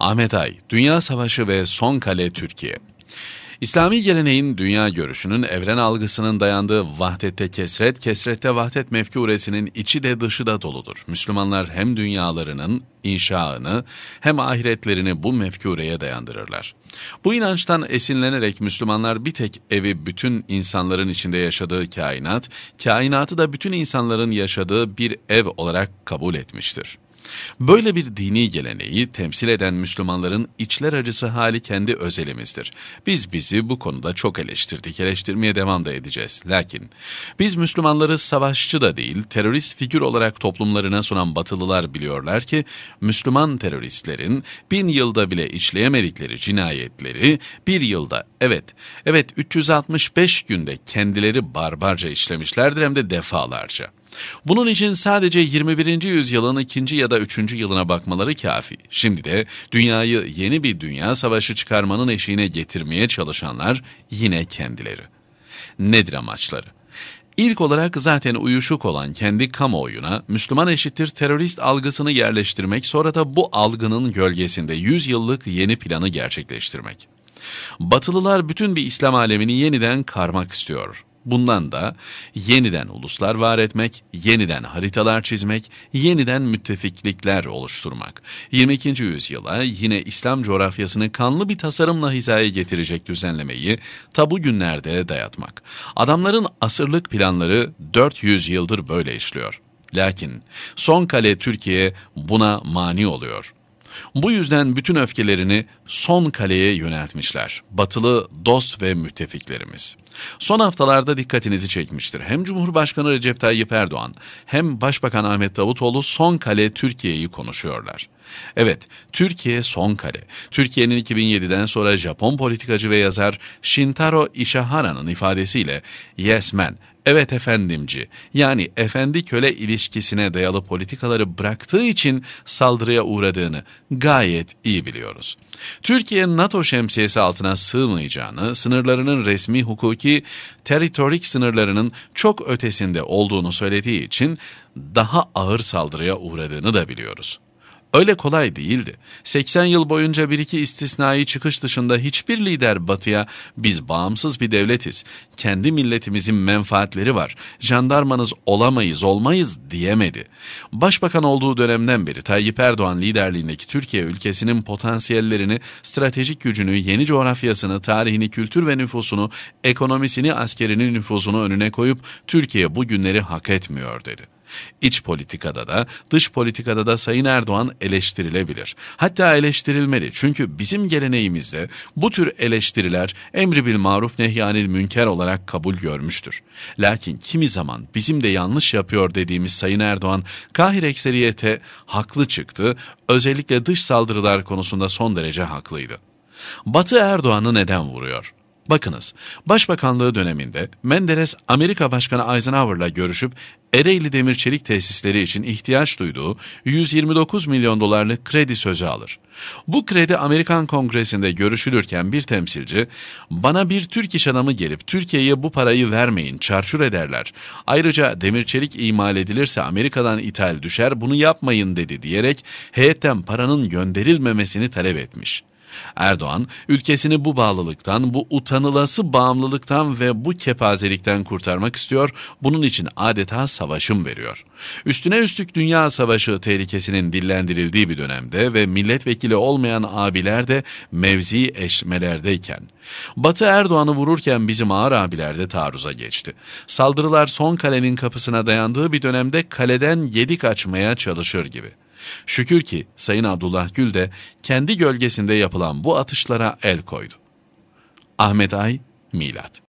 Ahmet Ay, Dünya Savaşı ve Son Kale Türkiye. İslami geleneğin dünya görüşünün evren algısının dayandığı vahdette kesret, kesrette vahdet mefkuresinin içi de dışı da doludur. Müslümanlar hem dünyalarının inşaını hem ahiretlerini bu mefkureye dayandırırlar. Bu inançtan esinlenerek Müslümanlar bir tek evi bütün insanların içinde yaşadığı kainat, kainatı da bütün insanların yaşadığı bir ev olarak kabul etmiştir. Böyle bir dini geleneği temsil eden Müslümanların içler acısı hali kendi özelimizdir. Biz bizi bu konuda çok eleştirdik, eleştirmeye devam da edeceğiz. Lakin biz Müslümanları savaşçı da değil, terörist figür olarak toplumlarına sunan batılılar biliyorlar ki, Müslüman teröristlerin bin yılda bile işleyemedikleri cinayetleri bir yılda, evet, evet 365 günde kendileri barbarca işlemişlerdir hem de defalarca. Bunun için sadece 21. yüzyılın ikinci ya da üçüncü yılına bakmaları kafi. Şimdi de dünyayı yeni bir dünya savaşı çıkarmanın eşiğine getirmeye çalışanlar yine kendileri. Nedir amaçları? İlk olarak zaten uyuşuk olan kendi kamuoyuna Müslüman eşittir terörist algısını yerleştirmek sonra da bu algının gölgesinde 100 yıllık yeni planı gerçekleştirmek. Batılılar bütün bir İslam alemini yeniden karmak istiyor. Bundan da yeniden uluslar var etmek, yeniden haritalar çizmek, yeniden müttefiklikler oluşturmak. 22. yüzyıla yine İslam coğrafyasını kanlı bir tasarımla hizaya getirecek düzenlemeyi tabu günlerde dayatmak. Adamların asırlık planları 400 yıldır böyle işliyor. Lakin son kale Türkiye buna mani oluyor. Bu yüzden bütün öfkelerini son kaleye yöneltmişler. Batılı dost ve müttefiklerimiz. Son haftalarda dikkatinizi çekmiştir. Hem Cumhurbaşkanı Recep Tayyip Erdoğan hem Başbakan Ahmet Davutoğlu son kale Türkiye'yi konuşuyorlar. Evet, Türkiye son kale. Türkiye'nin 2007'den sonra Japon politikacı ve yazar Shintaro Ishihara'nın ifadesiyle Yes Man evet efendimci yani efendi köle ilişkisine dayalı politikaları bıraktığı için saldırıya uğradığını gayet iyi biliyoruz. Türkiye NATO şemsiyesi altına sığmayacağını, sınırlarının resmi hukuki teritorik sınırlarının çok ötesinde olduğunu söylediği için daha ağır saldırıya uğradığını da biliyoruz. Öyle kolay değildi. 80 yıl boyunca bir iki istisnai çıkış dışında hiçbir lider batıya biz bağımsız bir devletiz, kendi milletimizin menfaatleri var, jandarmanız olamayız olmayız diyemedi. Başbakan olduğu dönemden beri Tayyip Erdoğan liderliğindeki Türkiye ülkesinin potansiyellerini, stratejik gücünü, yeni coğrafyasını, tarihini, kültür ve nüfusunu, ekonomisini, askerinin nüfusunu önüne koyup Türkiye bu günleri hak etmiyor dedi. İç politikada da, dış politikada da Sayın Erdoğan eleştirilebilir. Hatta eleştirilmeli çünkü bizim geleneğimizde bu tür eleştiriler emri bil maruf nehyanil münker olarak kabul görmüştür. Lakin kimi zaman bizim de yanlış yapıyor dediğimiz Sayın Erdoğan, Kahir ekseriyete haklı çıktı, özellikle dış saldırılar konusunda son derece haklıydı. Batı Erdoğan'ı neden vuruyor? Bakınız, Başbakanlığı döneminde Menderes Amerika Başkanı Eisenhower'la görüşüp Ereğli Demir Çelik tesisleri için ihtiyaç duyduğu 129 milyon dolarlık kredi sözü alır. Bu kredi Amerikan Kongresi'nde görüşülürken bir temsilci, bana bir Türk iş adamı gelip Türkiye'ye bu parayı vermeyin, çarçur ederler. Ayrıca demir çelik imal edilirse Amerika'dan ithal düşer, bunu yapmayın dedi diyerek heyetten paranın gönderilmemesini talep etmiş.'' Erdoğan, ülkesini bu bağlılıktan, bu utanılası bağımlılıktan ve bu kepazelikten kurtarmak istiyor, bunun için adeta savaşım veriyor. Üstüne üstlük dünya savaşı tehlikesinin dillendirildiği bir dönemde ve milletvekili olmayan abiler de mevzi eşmelerdeyken, Batı Erdoğan'ı vururken bizim ağır abiler de taarruza geçti. Saldırılar son kalenin kapısına dayandığı bir dönemde kaleden yedik açmaya çalışır gibi.'' Şükür ki Sayın Abdullah Gül de kendi gölgesinde yapılan bu atışlara el koydu. Ahmet Ay, Milat